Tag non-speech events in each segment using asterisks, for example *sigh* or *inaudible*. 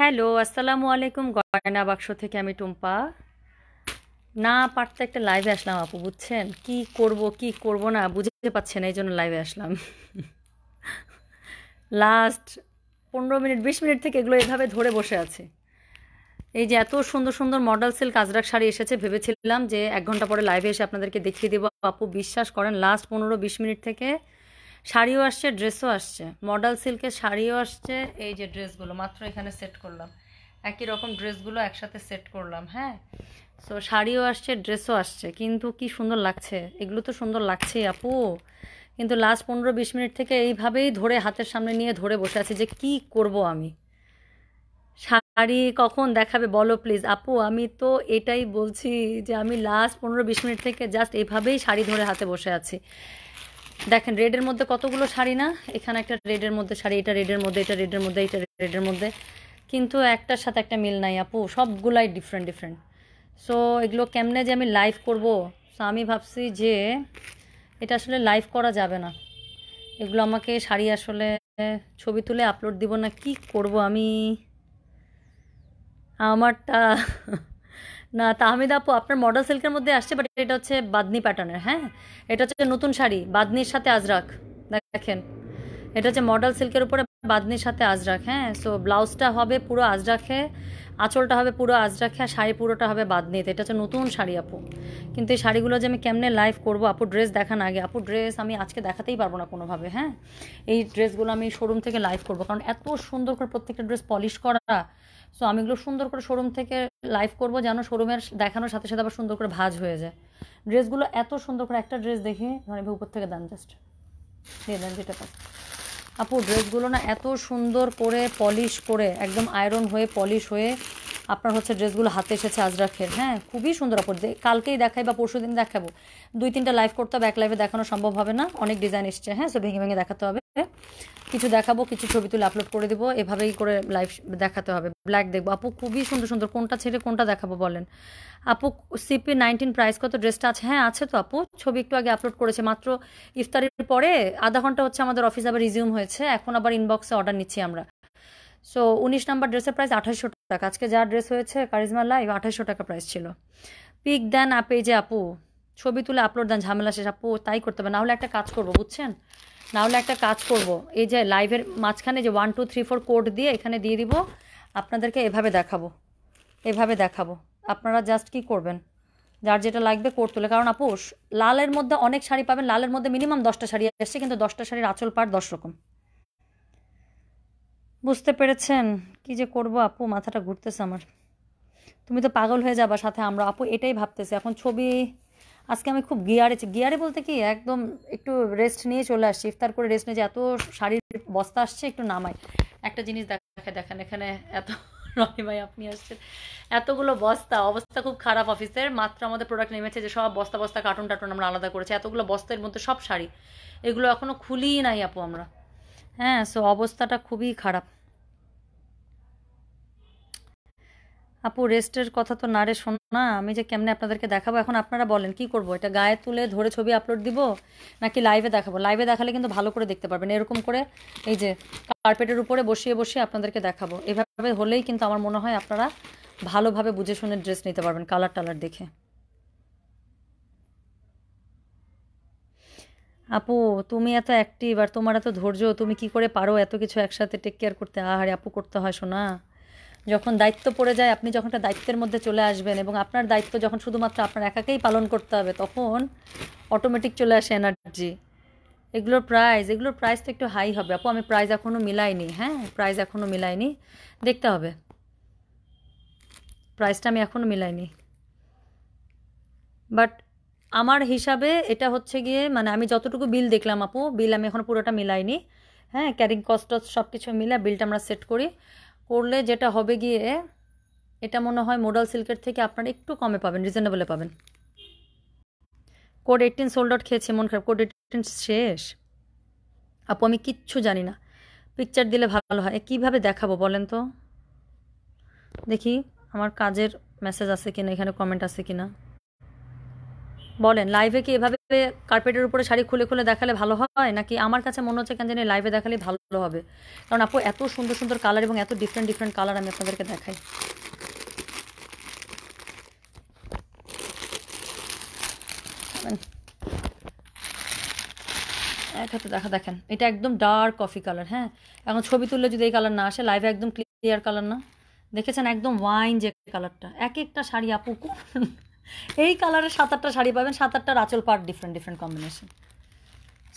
Hello আসসালামু আলাইকুম গয়না বাক্স থেকে আমি টুম্পা না পারতে একটা লাইভে আসলাম আপু বুঝছেন কি করব কি করব না বুঝতে পারছেন এই জন্য লাইভে আসলাম লাস্ট পনেরো মিনিট বিশ মিনিট থেকে এগুলো এভাবে ধরে বসে আছে এই যে এত সুন্দর সুন্দর মডেল সিল্ক আজরাক শাড়ি এসেছে ভেবেছিলাম যে এক ঘন্টা পরে লাইভে এসে আপনাদেরকে দেখিয়ে দেবো আপু বিশ্বাস করেন লাস্ট পনেরো বিশ মিনিট থেকে শাড়িও আসছে ড্রেসও আসছে মডেল সিল্কের শাড়িও আসছে এই যে ড্রেসগুলো মাত্র এখানে সেট করলাম একই রকম ড্রেসগুলো একসাথে সেট করলাম হ্যাঁ সো শাড়িও আসছে ড্রেসও আসছে কিন্তু কি সুন্দর লাগছে এগুলো তো সুন্দর লাগছেই আপু কিন্তু লাস্ট পনেরো বিশ মিনিট থেকে এইভাবেই ধরে হাতের সামনে নিয়ে ধরে বসে আছি যে কি করব আমি শাড়ি কখন দেখাবে বলো প্লিজ আপু আমি তো এটাই বলছি যে আমি লাস্ট পনেরো বিশ মিনিট থেকে জাস্ট এইভাবেই শাড়ি ধরে হাতে বসে আছি দেখেন রেডের মধ্যে কতগুলো শাড়ি না এখানে একটা রেডের মধ্যে শাড়ি এটা রেডের মধ্যে এটা রেডের মধ্যে এটা রেডের মধ্যে কিন্তু একটার সাথে একটা মিল নাই আপু সবগুলাই ডিফারেন্ট ডিফারেন্ট সো এগুলো কেমনে যে আমি লাইভ করব সো আমি ভাবছি যে এটা আসলে লাইভ করা যাবে না এগুলো আমাকে শাড়ি আসলে ছবি তুলে আপলোড দিব না কি করব আমি আমারটা না তাহমিদ আপু আপনার মডেল সিল্কের মধ্যে আসছে বাট এটা হচ্ছে বাদনি প্যাটার্নের হ্যাঁ এটা হচ্ছে নতুন শাড়ি বাদনির সাথে আজরাক দেখেন এটা হচ্ছে মডেল সিল্কের উপরে বাদনির সাথে আজরাক হ্যাঁ সো ব্লাউজটা হবে পুরো আজরাখে আঁচলটা হবে পুরো আজরাখে আর শাড়ি পুরোটা হবে বাদ নিতে এটা হচ্ছে নতুন শাড়ি আপু কিন্তু এই শাড়িগুলো যে আমি কেমনে লাইভ করব আপু ড্রেস দেখান আগে আপু ড্রেস আমি আজকে দেখাতেই পারবো না কোনোভাবে হ্যাঁ এই ড্রেসগুলো আমি শোরুম থেকে লাইভ করব কারণ এত সুন্দর করে প্রত্যেকটা ড্রেস পলিশ করা সো আমি এগুলো সুন্দর করে শোরুম থেকে লাইভ করব যেন শোরুমের দেখানোর সাথে সাথে আবার সুন্দর করে ভাজ হয়ে যায় ড্রেসগুলো এত সুন্দর করে একটা ড্রেস দেখে মানে উপর থেকে দেন জাস্ট দিয়ে দেন যেটা আপু ড্রেসগুলো না এত সুন্দর করে পলিশ করে একদম আয়রন হয়ে পলিশ হয়ে আপনার হচ্ছে ড্রেসগুলো হাতে এসেছে আজরাখের হ্যাঁ খুবই সুন্দর আপু কালকেই দেখাই বা পরশু দিন দেখাবো দুই তিনটা লাইভ করতে হবে এক লাইভে দেখানো সম্ভব হবে না অনেক ডিজাইন এসছে হ্যাঁ সো ভেঙে ভেঙে দেখাতে হবে কিছু দেখাবো কিছু ছবি তুলে আপলোড করে দেবো এভাবেই করে লাইভ দেখাতে হবে ব্ল্যাক দেখবো আপু খুবই সুন্দর সুন্দর কোনটা ছেড়ে কোনটা দেখাবো বলেন আপু সিপি নাইনটিন প্রাইস কত ড্রেসটা আছে হ্যাঁ আছে তো আপু ছবি একটু আগে আপলোড করেছে মাত্র ইফতারের পরে আধা ঘন্টা হচ্ছে আমাদের অফিস আবার রিজিউম হয়েছে এখন আবার ইনবক্সে অর্ডার নিচ্ছি আমরা সো উনিশ নাম্বার ড্রেসের প্রাইস আঠাশশো টাকা আজকে যা ড্রেস হয়েছে কারিজমা লাইভ আঠাশশো টাকা প্রাইস ছিল পিক দেন আপে যে আপু ছবি তুলে আপলোড দেন ঝামেলা শেষ আপু তাই করতে হবে না হলে একটা কাজ করবো বুঝছেন নাহলে একটা কাজ করব এই যে লাইভের মাঝখানে যে one two three four code দিয়ে এখানে দিয়ে দিব আপনাদেরকে এভাবে দেখাবো এভাবে দেখাবো আপনারা জাস্ট কি করবেন যার যেটা লাগবে কোড তুলে কারণ আপুষ লালের মধ্যে অনেক শাড়ি পাবেন লালের মধ্যে মিনিমাম দশটা শাড়ি আসছে কিন্তু দশটা শাড়ির আঁচল পাট দশ রকম বুঝতে পেরেছেন কি যে করব আপু মাথাটা ঘুরতেছে আমার তুমি তো পাগল হয়ে যাবা সাথে আমরা আপু এটাই ভাবতেছি এখন ছবি আজকে আমি খুব গিয়ারে গিয়ারে বলতে কি একদম একটু রেস্ট নিয়ে চলে আসছি ইফতার করে রেস্ট নিয়ে যে এত শাড়ির বস্তা আসছে একটু নামাই একটা জিনিস দেখা দেখেন এখানে এত *laughs* রহি ভাই আপনি আসছেন এতগুলো বস্তা অবস্থা খুব খারাপ অফিসের মাত্র আমাদের প্রোডাক্ট নেমেছে যে সব বস্তা বস্তা কার্টুন টার্টুন আমরা আলাদা করেছি এতগুলো বস্তার মধ্যে সব শাড়ি এগুলো এখনও খুলিই নাই আপু আমরা হ্যাঁ সো অবস্থাটা খুবই খারাপ আপু রেস্টের কথা তো না রে শোনা আমি যে কেমনে আপনাদেরকে দেখাবো এখন আপনারা বলেন কি করব এটা গায়ে তুলে ধরে ছবি আপলোড দিব নাকি লাইভে দেখাবো লাইভে দেখালে কিন্তু ভালো করে দেখতে পারবেন এরকম করে এই যে কার্পেটের উপরে বসিয়ে বসিয়ে আপনাদেরকে দেখাবো এভাবে হলেই কিন্তু আমার মনে হয় আপনারা ভালোভাবে বুঝে শুনে ড্রেস নিতে পারবেন কালার টালার দেখে আপু তুমি এত অ্যাক্টিভ আর তোমার এত ধৈর্য তুমি কি করে পারো এত কিছু একসাথে টেক কেয়ার করতে আহারে আপু করতে হয় শোনা যখন দায়িত্ব পড়ে যায় আপনি যখন একটা দায়িত্বের মধ্যে চলে আসবেন এবং আপনার দায়িত্ব যখন শুধুমাত্র আপনার একাকেই পালন করতে হবে তখন অটোমেটিক চলে আসে এনার্জি এগুলোর প্রাইস এগুলোর প্রাইস তো একটু হাই হবে আপু আমি প্রাইস এখনও মিলাইনি হ্যাঁ প্রাইস এখনও মিলাইনি দেখতে হবে প্রাইসটা আমি এখনও মিলাইনি বাট আমার হিসাবে এটা হচ্ছে গিয়ে মানে আমি যতটুকু বিল দেখলাম আপু বিল আমি এখন পুরোটা মিলাইনি হ্যাঁ ক্যারিং কস্ট সব কিছু মিলে বিলটা আমরা সেট করি করলে যেটা হবে গিয়ে এটা মনে হয় মোডাল সিল্কের থেকে আপনারা একটু কমে পাবেন রিজনেবলে পাবেন কোড এইটিন সোল্ড আউট খেয়েছে মন খারাপ কোড এইটিন শেষ আপু আমি কিচ্ছু জানি না পিকচার দিলে ভালো হয় কিভাবে দেখাবো বলেন তো দেখি আমার কাজের মেসেজ আছে কিনা এখানে কমেন্ট আছে কিনা বলেন লাইভে কি এভাবে কার্পেটের উপরে শাড়ি খুলে খুলে দেখালে ভালো হয় নাকি আমার কাছে মনে হচ্ছে কেন জানি লাইভে দেখালে ভালো হবে কারণ আপু এত সুন্দর সুন্দর কালার এবং এত ডিফারেন্ট ডিফারেন্ট কালার আমি আপনাদেরকে দেখাই এক হাতে দেখা দেখেন এটা একদম ডার্ক কফি কালার হ্যাঁ এখন ছবি তুললে যদি এই কালার না আসে লাইভে একদম ক্লিয়ার কালার না দেখেছেন একদম ওয়াইন যে কালারটা এক একটা শাড়ি আপু এই কালারে সাত আটটা শাড়ি পাবেন সাত আটটা আঁচল part different different combination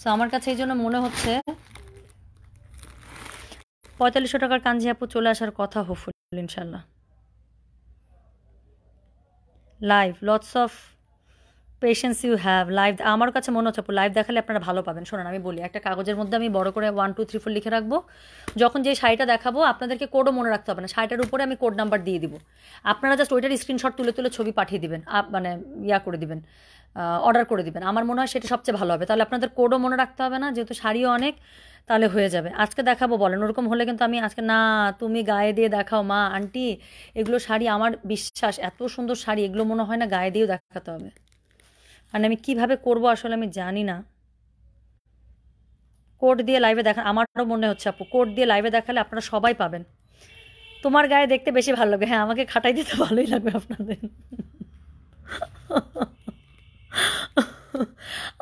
so আমার কাছে এই জন্য মনে হচ্ছে পঁয়তাল্লিশশো টাকার কাঞ্জি আপু চলে আসার কথা হোফুল ইনশাল্লাহ live lots of patience you have live আমার কাছে মনে হচ্ছে লাইভ দেখালে আপনারা ভালো পাবেন শোনান আমি বলি একটা কাগজের মধ্যে আমি বড় করে ওয়ান টু থ্রি ফোর লিখে রাখবো যখন যে শাড়িটা দেখাবো আপনাদেরকে কোডও মনে রাখতে হবে না শাড়িটার উপরে আমি কোড নাম্বার দিয়ে দিব আপনারা জাস্ট ওইটার স্ক্রিনশট তুলে তুলে ছবি পাঠিয়ে দিবেন মানে ইয়া করে দিবেন অর্ডার করে দিবেন আমার মনে হয় সেটা সবচেয়ে ভালো হবে তাহলে আপনাদের কোডও মনে রাখতে হবে না যেহেতু শাড়িও অনেক তাহলে হয়ে যাবে আজকে দেখাবো বলেন ওরকম হলে কিন্তু আমি আজকে না তুমি গায়ে দিয়ে দেখাও মা আন্টি এগুলো শাড়ি আমার বিশ্বাস এত সুন্দর শাড়ি এগুলো মনে হয় না গায়ে দিয়েও দেখাতে হবে আর মানে আমি কিভাবে করব আসলে আমি জানি না কোড দিয়ে লাইভে দেখান আমারও মনে হচ্ছে আপু কোড দিয়ে লাইভে দেখালে আপনারা সবাই পাবেন তোমার গায়ে দেখতে বেশি ভালো লাগবে হ্যাঁ আমাকে খাটাই দিতে ভালোই লাগবে আপনাদের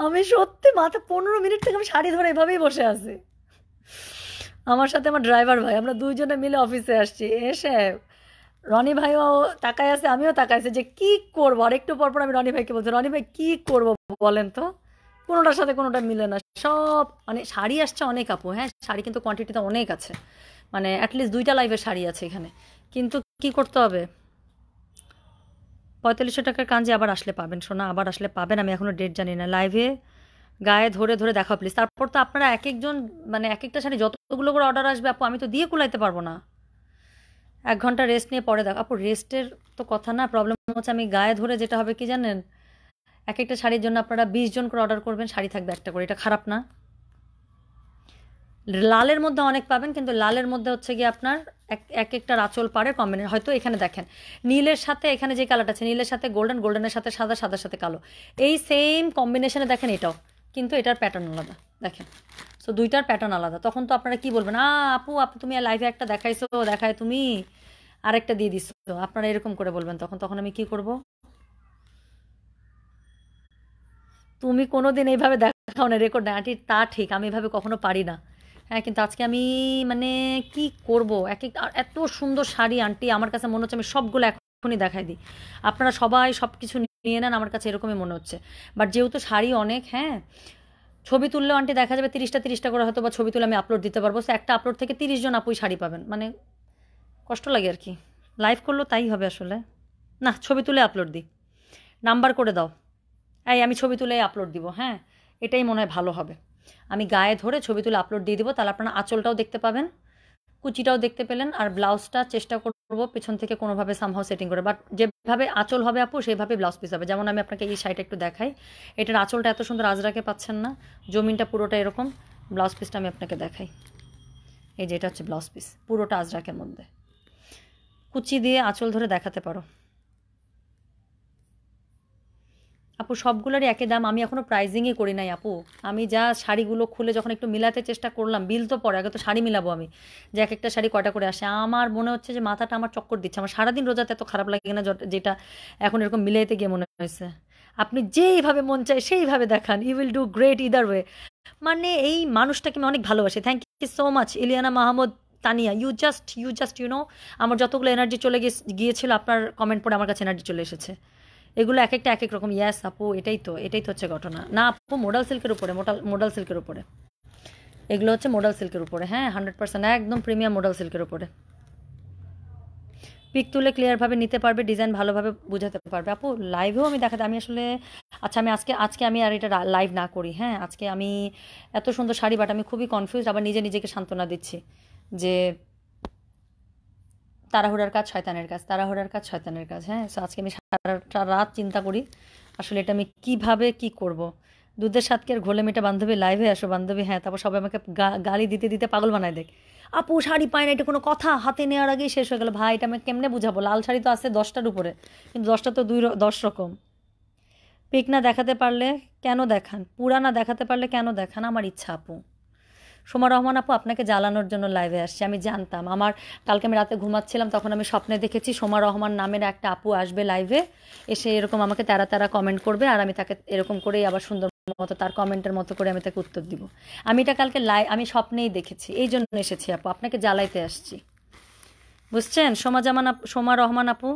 আমি সত্যি মাথা পনেরো মিনিট থেকে আমি শাড়ি ধরে এভাবেই বসে আছি আমার সাথে আমার ড্রাইভার ভাই আমরা দুইজনে মিলে অফিসে আসছি এসে রনি ভাইও তাকায় আছে আমিও তাকায় আছে যে কি করবো আর একটু পরপর আমি রনি ভাইকে বলছি রনি ভাই কি করবো বলেন তো কোনোটার সাথে কোনোটা মিলে না সব মানে শাড়ি আসছে অনেক আপু হ্যাঁ শাড়ি কিন্তু কোয়ান্টিটিতে অনেক আছে মানে অ্যাটলিস্ট দুইটা লাইভের শাড়ি আছে এখানে কিন্তু কি করতে হবে পঁয়তাল্লিশশো টাকার কাঞ্জি আবার আসলে পাবেন সোনা আবার আসলে পাবেন আমি এখনও ডেট জানি না লাইভে গায়ে ধরে ধরে দেখাও প্লিজ তারপর তো আপনারা এক একজন মানে এক একটা শাড়ি যতগুলো করে অর্ডার আসবে আপু আমি তো দিয়ে কুলাইতে পারবো না এক ঘন্টা রেস্ট নিয়ে পরে দেখ আপু রেস্টের তো কথা না প্রবলেম হচ্ছে আমি গায়ে ধরে যেটা হবে কি জানেন এক একটা শাড়ির জন্য আপনারা বিশ জন করে অর্ডার করবেন শাড়ি থাকবে একটা করে এটা খারাপ না লালের মধ্যে অনেক পাবেন কিন্তু লালের মধ্যে হচ্ছে গিয়ে আপনার এক একটা আঁচল পারে কম্বিনেশন হয়তো এখানে দেখেন নীলের সাথে এখানে যে কালারটা আছে নীলের সাথে গোল্ডেন গোল্ডেনের সাথে সাদা সাদার সাথে কালো এই সেম কম্বিনেশনে দেখেন এটাও কিন্তু এটার প্যাটার্ন আলাদা দেখেন সো দুইটার প্যাটার্ন আলাদা তখন তো আপনারা কি বলবেন আ আপু আপু তুমি লাইভে একটা দেখাইছো দেখায় তুমি আরেকটা দিয়ে দিচ্ছ আপনারা এরকম করে বলবেন তখন তখন আমি কি করব তুমি কোনো দিন এইভাবে দেখাও না রেকর্ড না আটি তা ঠিক আমি এভাবে কখনো পারি না হ্যাঁ কিন্তু আজকে আমি মানে কি করব এক এক এত সুন্দর শাড়ি আন্টি আমার কাছে মনে হচ্ছে আমি সবগুলো এক্ষুনি দেখাই দিই আপনারা সবাই সব কিছু নিয়ে নেন আমার কাছে এরকমই মনে হচ্ছে বাট যেহেতু শাড়ি অনেক হ্যাঁ ছবি তুললে আন্টি দেখা যাবে তিরিশটা তিরিশটা করে হয়তো বা ছবি তুলে আমি আপলোড দিতে পারবো সো একটা আপলোড থেকে তিরিশ জন আপুই শাড়ি পাবেন মানে কষ্ট লাগে আর কি লাইভ করলো তাই হবে আসলে না ছবি তুলে আপলোড দিই নাম্বার করে দাও এই আমি ছবি তুলে আপলোড দিব হ্যাঁ এটাই মনে হয় ভালো হবে আমি গায়ে ধরে ছবি তুলে আপলোড দিয়ে দিব তাহলে আপনারা আঁচলটাও দেখতে পাবেন কুচিটাও দেখতে পেলেন আর ব্লাউজটা চেষ্টা করবো পেছন থেকে কোনোভাবে সামহাও সেটিং করে বাট যেভাবে আঁচল হবে আপু সেভাবে ব্লাউজ পিস হবে যেমন আমি আপনাকে এই সাইডটা একটু দেখাই এটার আঁচলটা এত সুন্দর আজরাকে পাচ্ছেন না জমিনটা পুরোটা এরকম ব্লাউজ পিসটা আমি আপনাকে দেখাই এই যে এটা হচ্ছে ব্লাউজ পিস পুরোটা আজরাকের মধ্যে কুচি দিয়ে আঁচল ধরে দেখাতে পারো আপু সবগুলোরই একই দাম আমি এখনও প্রাইজিংই করি নাই আপু আমি যা শাড়িগুলো খুলে যখন একটু মিলাতে চেষ্টা করলাম বিল তো পরে আগে তো শাড়ি মিলাবো আমি যে এক একটা শাড়ি কটা করে আসে আমার মনে হচ্ছে যে মাথাটা আমার চক্কর দিচ্ছে আমার সারাদিন রোজাতে এত খারাপ লাগে না যেটা এখন এরকম মিলাইতে গিয়ে মনে হয়েছে আপনি যেইভাবে মন চায় সেইভাবে দেখান you will do great either way মানে এই মানুষটাকে আমি অনেক ভালোবাসি thank you so much Iliana Mahmud Tania you just you just you know আমার যতগুলো এনার্জি চলে গিয়েছিল আপনার কমেন্ট পড়ে আমার কাছে এনার্জি চলে এসেছে এগুলো এক একটা এক এক রকম ইয়াস আপু এটাই তো এটাই তো হচ্ছে ঘটনা না আপু মোডাল সিল্কের উপরে মোটাল মোডাল সিল্কের উপরে এগুলো হচ্ছে মোডাল সিল্কের উপরে হ্যাঁ হান্ড্রেড পার্সেন্ট একদম প্রিমিয়াম মোডাল সিল্কের উপরে পিক তুলে ক্লিয়ারভাবে নিতে পারবে ডিজাইন ভালোভাবে বোঝাতে পারবে আপু লাইভেও আমি দেখাতে আমি আসলে আচ্ছা আমি আজকে আজকে আমি আর এটা লাইভ না করি হ্যাঁ আজকে আমি এত সুন্দর শাড়ি বাট আমি খুবই কনফিউজ আবার নিজে নিজেকে সান্ত্বনা দিচ্ছি যে তাড়াহুড়ার কাজ শয়তানের কাজ তাড়াহুড়ার কাজ শয়তানের কাজ হ্যাঁ সো আজকে আমি সারাটা রাত চিন্তা করি আসলে এটা আমি কীভাবে কী করব। দুধের সাতকে আর ঘোলে মেটা বান্ধবী লাইভে আসো বান্ধবী হ্যাঁ তারপর সবাই আমাকে গালি দিতে দিতে পাগল বানায় দেখ আপু শাড়ি পায় না এটা কোনো কথা হাতে নেওয়ার আগেই শেষ হয়ে গেল ভাই এটা আমি কেমনে বুঝাবো লাল শাড়ি তো আছে দশটার উপরে কিন্তু দশটা তো দুই দশ রকম পিক না দেখাতে পারলে কেন দেখান পুরা না দেখাতে পারলে কেন দেখান আমার ইচ্ছা আপু সোমা রহমান আপু আপনাকে জ্বালানোর জন্য লাইভে আসছি আমি জানতাম আমার কালকে আমি রাতে ঘুমাচ্ছিলাম তখন আমি স্বপ্নে দেখেছি সোমা রহমান নামের একটা আপু আসবে লাইভে এসে এরকম আমাকে তারা তারা কমেন্ট করবে আর আমি তাকে এরকম করেই আবার সুন্দর মতো তার কমেন্টের মতো করে আমি তাকে উত্তর দিব আমি এটা কালকে লাই আমি স্বপ্নেই দেখেছি এই জন্য এসেছি আপু আপনাকে জ্বালাইতে আসছি বুঝছেন সোমা জামান সোমা রহমান আপু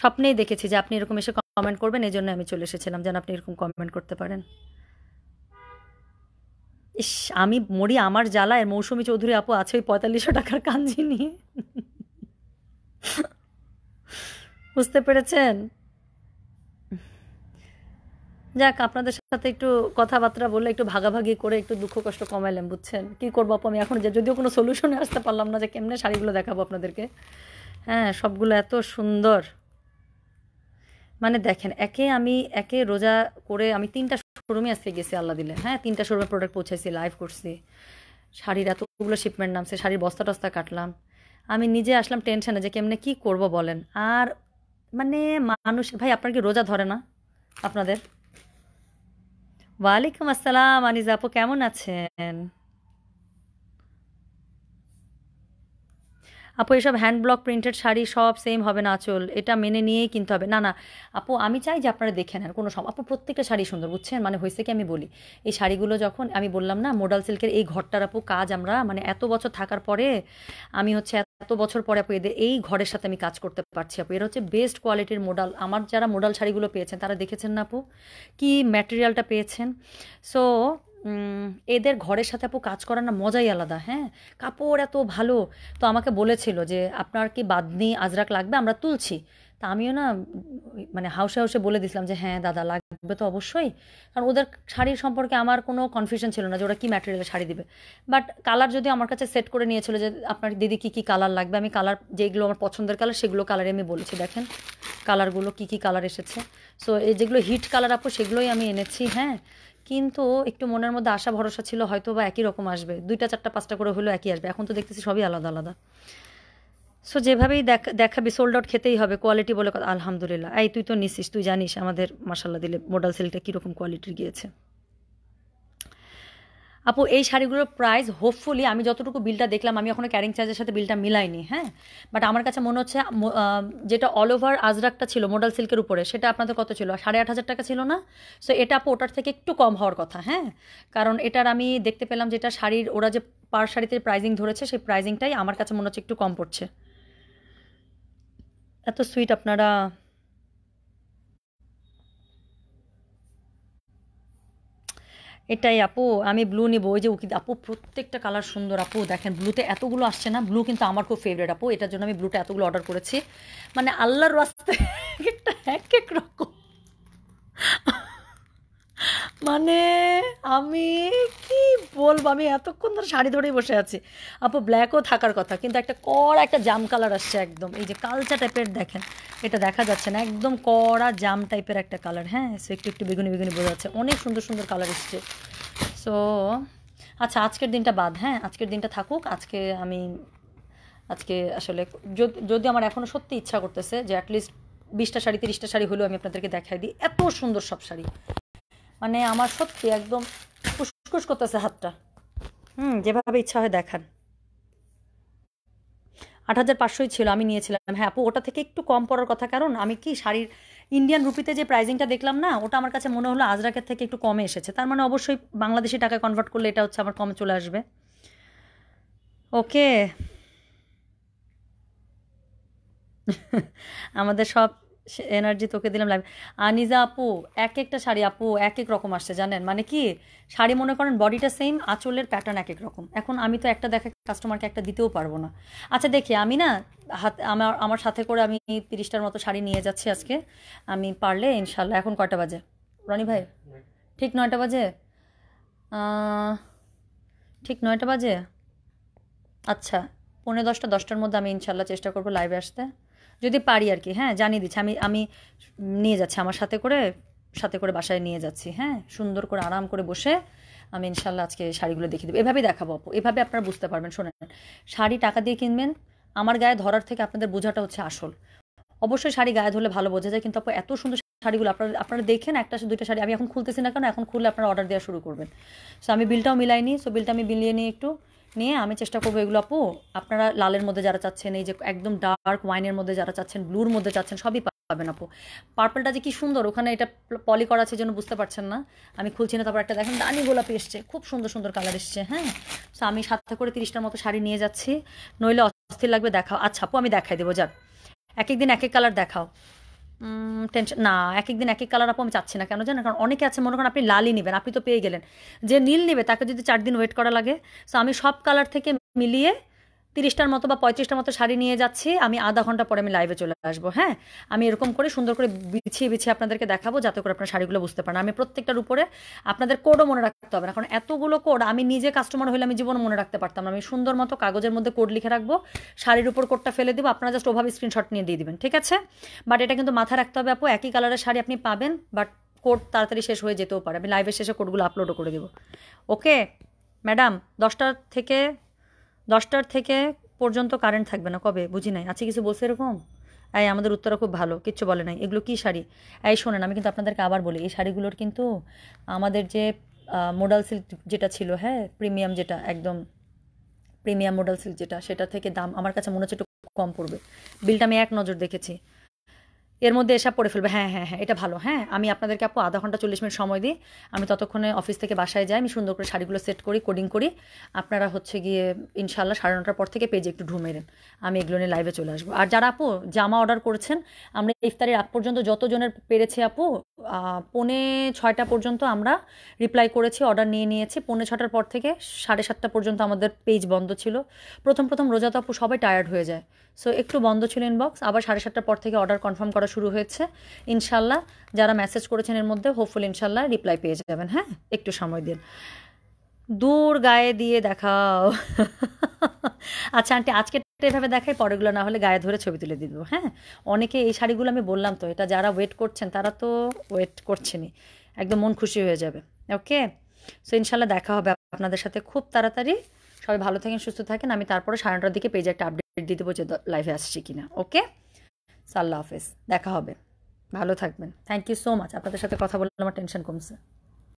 স্বপ্নেই দেখেছি যে আপনি এরকম এসে কমেন্ট করবেন এই জন্য আমি চলে এসেছিলাম যেন আপনি এরকম কমেন্ট করতে পারেন ইস আমি মরি আমার জ্বালায় মৌসুমি চৌধুরী আপু আছে ওই পঁয়তাল্লিশশো টাকার কাঞ্জি নিয়ে বুঝতে পেরেছেন যাক আপনাদের সাথে একটু কথাবার্তা বলে একটু ভাগাভাগি করে একটু দুঃখ কষ্ট কমাইলাম বুঝছেন কি করবো আপু আমি এখন যে যদিও কোনো সলিউশনে আসতে পারলাম না যে কেমনে শাড়িগুলো দেখাবো আপনাদেরকে হ্যাঁ সবগুলো এত সুন্দর মানে দেখেন একে আমি একে রোজা করে আমি তিনটা শোরুমে আসতে গেছি আল্লাহ দিলে হ্যাঁ তিনটা শোরুমে প্রোডাক্ট পৌঁছাইছি লাইভ করছি শাড়ির এতগুলো শিপমেন্ট নামছে শাড়ির বস্তা টস্তা কাটলাম আমি নিজে আসলাম টেনশনে যে কেমনে কি করব বলেন আর মানে মানুষ ভাই আপনার কি রোজা ধরে না আপনাদের ওয়ালাইকুম আসসালাম আনিজা আপু কেমন আছেন আপু এসব হ্যান্ড ব্লক প্রিন্টেড শাড়ি সব সেম হবে না আচল এটা মেনে নিয়েই কিনতে হবে না না আপু আমি চাই যে আপনারা দেখে নেন কোনো সব আপু প্রত্যেকটা শাড়ি সুন্দর বুঝছেন মানে হয়েছে কি আমি বলি এই শাড়িগুলো যখন আমি বললাম না মোডাল সিল্কের এই ঘরটার আপু কাজ আমরা মানে এত বছর থাকার পরে আমি হচ্ছে এত বছর পরে আপু এদের এই ঘরের সাথে আমি কাজ করতে পারছি আপু এর হচ্ছে বেস্ট কোয়ালিটির মোডাল আমার যারা মোডাল শাড়িগুলো পেয়েছেন তারা দেখেছেন না আপু কি ম্যাটেরিয়ালটা পেয়েছেন সো এদের ঘরের সাথে আপু কাজ করার না মজাই আলাদা হ্যাঁ কাপড় এত ভালো তো আমাকে বলেছিল যে আপনার কি বাদনি আজরাক লাগবে আমরা তুলছি তা আমিও না মানে হাউসে হাউসে বলে দিছিলাম যে হ্যাঁ দাদা লাগবে তো অবশ্যই কারণ ওদের শাড়ির সম্পর্কে আমার কোনো কনফিউশন ছিল না যে ওরা কী ম্যাটেরিয়ালে শাড়ি দেবে বাট কালার যদি আমার কাছে সেট করে নিয়েছিল যে আপনার দিদি কী কী কালার লাগবে আমি কালার যেগুলো আমার পছন্দের কালার সেগুলো কালারে আমি বলেছি দেখেন কালারগুলো কী কী কালার এসেছে সো এই যেগুলো হিট কালার আপু সেগুলোই আমি এনেছি হ্যাঁ কিন্তু একটু মনের মধ্যে আশা ভরসা ছিল হয়তো বা একই রকম আসবে দুইটা চারটা পাঁচটা করে হলেও একই আসবে এখন তো দেখতেছি সবই আলাদা আলাদা সো যেভাবেই দেখা দেখাবি সোল্ড আউট খেতেই হবে কোয়ালিটি বলে কথা আলহামদুলিল্লাহ এই তুই তো নিছিস তুই জানিস আমাদের মাসাল্লাহ দিলে মোডাল সিলটা কীরকম কোয়ালিটির গিয়েছে আপু এই শাড়িগুলোর প্রাইস হোপফুলি আমি যতটুকু বিলটা দেখলাম আমি এখনও ক্যারিং চার্জের সাথে বিলটা মিলাইনি হ্যাঁ বাট আমার কাছে মনে হচ্ছে যেটা অল ওভার আজরাকটা ছিল মোডাল সিল্কের উপরে সেটা আপনাদের কত ছিল সাড়ে আট হাজার টাকা ছিল না সো এটা আপু ওটার থেকে একটু কম হওয়ার কথা হ্যাঁ কারণ এটার আমি দেখতে পেলাম যেটা শাড়ির ওরা যে পার শাড়িতে প্রাইজিং ধরেছে সেই প্রাইজিংটাই আমার কাছে মনে হচ্ছে একটু কম পড়ছে এত সুইট আপনারা এটাই আপু আমি ব্লু নিব ওই যে উকি আপু প্রত্যেকটা কালার সুন্দর আপু দেখেন ব্লুতে এতগুলো আসছে না ব্লু কিন্তু আমার খুব ফেভারিট আপু এটার জন্য আমি ব্লুটা এতগুলো অর্ডার করেছি মানে আল্লাহর রাস্তায় *laughs* এক এক রকম মানে আমি কি বলবো আমি এতক্ষণ ধরে শাড়ি ধরেই বসে আছি আপু ব্ল্যাকও থাকার কথা কিন্তু একটা কড়া একটা জাম কালার আসছে একদম এই যে কালচা টাইপের দেখেন এটা দেখা যাচ্ছে না একদম কড়া জাম টাইপের একটা কালার হ্যাঁ সো একটু একটু বেগুনি বেগুনি বোঝা যাচ্ছে অনেক সুন্দর সুন্দর কালার এসছে সো আচ্ছা আজকের দিনটা বাদ হ্যাঁ আজকের দিনটা থাকুক আজকে আমি আজকে আসলে যদি আমার এখনও সত্যি ইচ্ছা করতেছে যে অ্যাটলিস্ট বিশটা শাড়ি তিরিশটা শাড়ি হলেও আমি আপনাদেরকে দেখাই দিই এত সুন্দর সব শাড়ি মানে আমার সত্যি একদম ফুসকুস করতেছে হাতটা হুম যেভাবে ইচ্ছা হয় দেখান আট হাজার পাঁচশোই ছিল আমি নিয়েছিলাম হ্যাঁ আপু ওটা থেকে একটু কম পড়ার কথা কারণ আমি কি শাড়ির ইন্ডিয়ান রুপিতে যে প্রাইজিংটা দেখলাম না ওটা আমার কাছে মনে হলো আজরাকের থেকে একটু কমে এসেছে তার মানে অবশ্যই বাংলাদেশি টাকায় কনভার্ট করলে এটা হচ্ছে আমার কম চলে আসবে ওকে *laughs* আমাদের সব এনার্জি তোকে দিলাম লাইভ আনিজা আপু এক একটা শাড়ি আপু এক এক রকম আসছে জানেন মানে কি শাড়ি মনে করেন বডিটা সেম আঁচলের প্যাটার্ন এক এক রকম এখন আমি তো একটা দেখা কাস্টমারকে একটা দিতেও পারবো না আচ্ছা দেখি আমি না হাত আমার আমার সাথে করে আমি তিরিশটার মতো শাড়ি নিয়ে যাচ্ছি আজকে আমি পারলে ইনশাল্লাহ এখন কয়টা বাজে রনি ভাই ঠিক নয়টা বাজে ঠিক নয়টা বাজে আচ্ছা পনেরো দশটা দশটার মধ্যে আমি ইনশাল্লাহ চেষ্টা করবো লাইভে আসতে যদি পারি আর কি হ্যাঁ জানিয়ে দিচ্ছি আমি আমি নিয়ে যাচ্ছি আমার সাথে করে সাথে করে বাসায় নিয়ে যাচ্ছি হ্যাঁ সুন্দর করে আরাম করে বসে আমি ইনশাল্লাহ আজকে শাড়িগুলো দেখিয়ে দেবো এভাবেই দেখাবো আপু এভাবে আপনারা বুঝতে পারবেন শোনেন শাড়ি টাকা দিয়ে কিনবেন আমার গায়ে ধরার থেকে আপনাদের বোঝাটা হচ্ছে আসল অবশ্যই শাড়ি গায়ে ধরলে ভালো বোঝা যায় কিন্তু আপু এত সুন্দর শাড়িগুলো আপনারা আপনারা দেখেন একটা দুইটা শাড়ি আমি এখন খুলতেছি না কেন এখন খুললে আপনারা অর্ডার দেওয়া শুরু করবেন সো আমি বিলটাও মিলাইনি সো বিলটা আমি মিলিয়ে নিই একটু নিয়ে আমি চেষ্টা করবো এগুলো আপু আপনারা লালের মধ্যে যারা চাচ্ছেন এই যে একদম ডার্ক ওয়াইনের মধ্যে যারা চাচ্ছেন ব্লুর মধ্যে চাচ্ছেন সবই পাবেন আপু পার্পলটা যে কি সুন্দর ওখানে এটা পলি করা আছে জন্য বুঝতে পারছেন না আমি খুলছি না তারপর একটা দেখেন দানি গোলাপি এসছে খুব সুন্দর সুন্দর কালার এসছে হ্যাঁ তো আমি সাতটা করে তিরিশটার মতো শাড়ি নিয়ে যাচ্ছি নইলে অস্থির লাগবে দেখাও আচ্ছা আপু আমি দেখাই দেবো যাক এক একদিন এক এক কালার দেখাও টেনশন না এক একদিন এক এক কালার আপু আমি চাচ্ছি না কেন জানেন কারণ অনেকে আছে মনে করেন আপনি লালই নেবেন আপনি তো পেয়ে গেলেন যে নীল নেবে তাকে যদি চার দিন ওয়েট করা লাগে সো আমি সব কালার থেকে মিলিয়ে তিরিশটার মতো বা পঁয়ত্রিশটার মতো শাড়ি নিয়ে যাচ্ছি আমি আধা ঘন্টা পরে আমি লাইভে চলে আসবো হ্যাঁ আমি এরকম করে সুন্দর করে বিছিয়ে বিছিয়ে আপনাদেরকে দেখাবো যাতে করে আপনার শাড়িগুলো বুঝতে পারেন আমি প্রত্যেকটার উপরে আপনাদের কোডও মনে রাখতে হবে না কারণ এতগুলো কোড আমি নিজে কাস্টমার হলে আমি জীবন মনে রাখতে পারতাম না আমি সুন্দর মতো কাগজের মধ্যে কোড লিখে রাখবো শাড়ির উপর কোডটা ফেলে দেবো আপনারা জাস্ট ওভাবে স্ক্রিনশট নিয়ে দিয়ে দেবেন ঠিক আছে বাট এটা কিন্তু মাথা রাখতে হবে আপু একই কালারের শাড়ি আপনি পাবেন বাট কোড তাড়াতাড়ি শেষ হয়ে যেতেও পারে আমি লাইভের শেষে কোডগুলো আপলোডও করে দেবো ওকে ম্যাডাম দশটা থেকে দশটার থেকে পর্যন্ত কারেন্ট থাকবে না কবে বুঝি নাই আছে কিছু বলছে এরকম এই আমাদের উত্তরা খুব ভালো কিচ্ছু বলে নাই এগুলো কী শাড়ি এই শোনেন আমি কিন্তু আপনাদেরকে আবার বলি এই শাড়িগুলোর কিন্তু আমাদের যে মোডাল সিল্ক যেটা ছিল হ্যাঁ প্রিমিয়াম যেটা একদম প্রিমিয়াম মোডাল সিল্ক যেটা সেটা থেকে দাম আমার কাছে মনে হচ্ছে একটু কম পড়বে বিলটা আমি এক নজর দেখেছি এর মধ্যে এসে পড়ে ফেলবে হ্যাঁ হ্যাঁ হ্যাঁ এটা ভালো হ্যাঁ আমি আপনাদেরকে আপু আধা ঘন্টা চল্লিশ মিনিট সময় দিই আমি ততক্ষণে অফিস থেকে বাসায় যাই আমি সুন্দর করে শাড়িগুলো সেট করি কোডিং করি আপনারা হচ্ছে গিয়ে ইনশাল্লাহ সাড়ে নটার পর থেকে পেজে একটু ঢুমে মেরেন আমি এগুলো নিয়ে লাইভে চলে আসবো আর যারা আপু জামা অর্ডার করেছেন আমরা ইফতারের আগ পর্যন্ত যতজনের পেরেছে আপু পৌনে ছয়টা পর্যন্ত আমরা রিপ্লাই করেছি অর্ডার নিয়ে নিয়েছি পৌনে ছটার পর থেকে সাড়ে সাতটা পর্যন্ত আমাদের পেজ বন্ধ ছিল প্রথম প্রথম রোজা তো আপু সবাই টায়ার্ড হয়ে যায় সো একটু বন্ধ ছিল ইনবক্স আবার সাড়ে সাতটার পর থেকে অর্ডার কনফার্ম করা শুরু হয়েছে ইনশাল্লাহ যারা মেসেজ করেছেন এর মধ্যে হোপফুল ইনশাল্লাহ রিপ্লাই পেয়ে যাবেন হ্যাঁ একটু সময় দিন দূর গায়ে দিয়ে দেখাও আচ্ছা আন্টি আজকে এভাবে দেখাই পরেগুলো না হলে গায়ে ধরে ছবি তুলে দিব হ্যাঁ অনেকে এই শাড়িগুলো আমি বললাম তো এটা যারা ওয়েট করছেন তারা তো ওয়েট করছেনই একদম মন খুশি হয়ে যাবে ওকে সো ইনশাল্লাহ দেখা হবে আপনাদের সাথে খুব তাড়াতাড়ি সবাই ভালো থাকেন সুস্থ থাকেন আমি তারপরে সাড়ে নটার দিকে পেজে একটা আপডেট দিতে বলছি লাইভে আসছি কিনা ওকে সাল্লাহ হাফেজ দেখা হবে ভালো থাকবেন থ্যাংক ইউ সো মাচ আপনাদের সাথে কথা বলে আমার টেনশন কমছে